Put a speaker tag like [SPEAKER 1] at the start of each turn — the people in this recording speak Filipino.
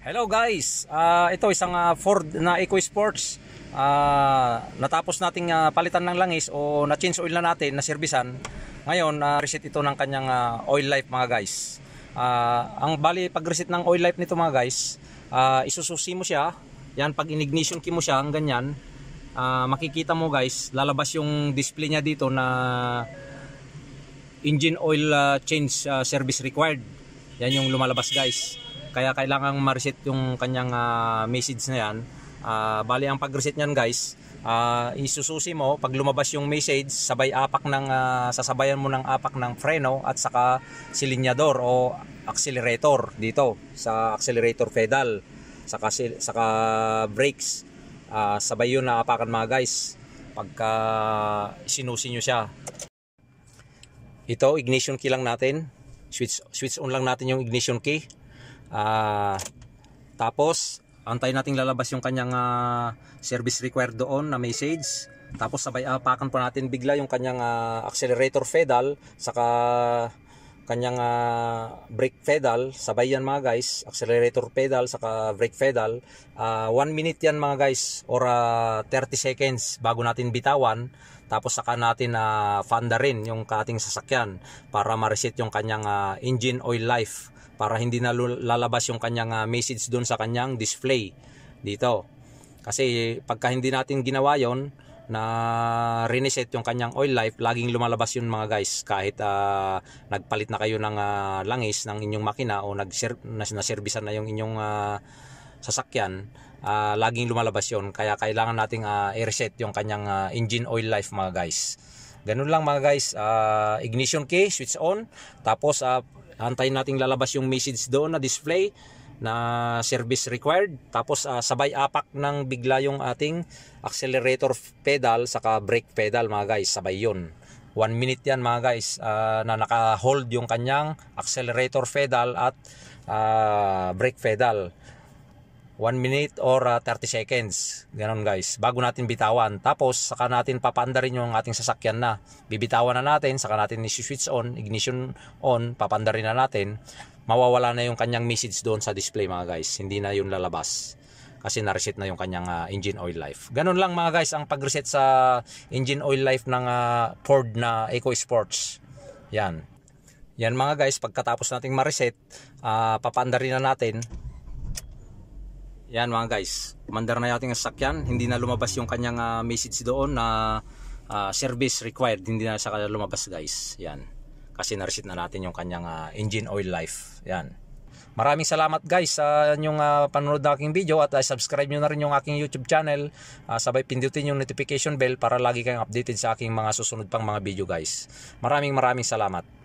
[SPEAKER 1] Hello guys, uh, ito isang uh, Ford na EcoSports uh, ah, Natapos nating uh, palitan ng langis o na-change oil na natin, na-servisan Ngayon, uh, reset ito ng kanyang uh, oil life mga guys uh, Ang bali pag-reset ng oil life nito mga guys uh, Isususi mo siya, yan pag in-ignition key mo siya, ang ganyan uh, Makikita mo guys, lalabas yung display niya dito na Engine oil uh, change uh, service required Yan yung lumalabas guys kaya kailangan ma-reset yung kanyang uh, message na yan. Uh, ah, bali ang pag-reset niyan guys, uh, isususi mo pag lumabas yung message, sabay apak ng uh, sasabayan mo ng apak ng freno at saka silinyador o accelerator dito sa accelerator pedal saka saka brakes. Uh, sabay yun na apakan mga guys pagka sinusi nyo siya. Ito ignition key lang natin. Switch switch on lang natin yung ignition key. Ah, tapos, antayin natin lalabas yung kanyang uh, service required doon na message. Tapos sabay apakan ah, uh, pa natin bigla yung kanyang uh, accelerator pedal saka kanyang uh, brake pedal. Sabay yan mga guys, accelerator pedal saka brake pedal. 1 uh, minute yan mga guys or uh, 30 seconds bago natin bitawan. Tapos saka natin na uh, fanda rin yung kating sasakyan para ma-reset yung kanyang uh, engine oil life para hindi na lalabas yung kanyang ah, message doon sa kanyang display dito. Kasi pagka hindi natin ginawa yon na reset yung kanyang oil life, laging lumalabas yun mga guys kahit uh, nagpalit na kayo ng uh, langis ng inyong makina o nag-servisan na yung inyong uh, sasakyan, uh, laging lumalabas yon kaya kailangan nating uh, i-reset yung kanyang uh, engine oil life mga guys. Ganun lang mga guys, uh, ignition key, switch on, tapos uh, Antayin natin lalabas yung message doon na display na service required. Tapos uh, sabay apak ng bigla yung ating accelerator pedal saka brake pedal mga guys. Sabay yon. 1 minute yan mga guys uh, na naka-hold yung kanyang accelerator pedal at uh, brake pedal. 1 minute or uh, 30 seconds. Ganun guys, bago natin bitawan. Tapos saka natin papandarin rin yung ating sasakyan na. Bibitawan na natin, saka natin i-switch on, ignition on, Papandarin na natin. Mawawala na yung kanyang message doon sa display mga guys. Hindi na yun lalabas kasi na-reset na yung kanyang uh, engine oil life. Ganun lang mga guys ang pag-reset sa engine oil life ng uh, Ford na EcoSports. Yan. Yan mga guys, pagkatapos nating ma-reset, uh, papanda na natin yan mga guys, umandar na yating ating sasakyan. Hindi na lumabas yung kanyang uh, message doon na uh, service required. Hindi na siya lumabas guys. Yan. Kasi na-reset na natin yung kanyang uh, engine oil life. Yan. Maraming salamat guys sa inyong uh, panonood ng aking video at uh, subscribe nyo na rin yung aking YouTube channel. Uh, sabay pindutin yung notification bell para lagi kayong updated sa aking mga susunod pang mga video guys. Maraming maraming salamat.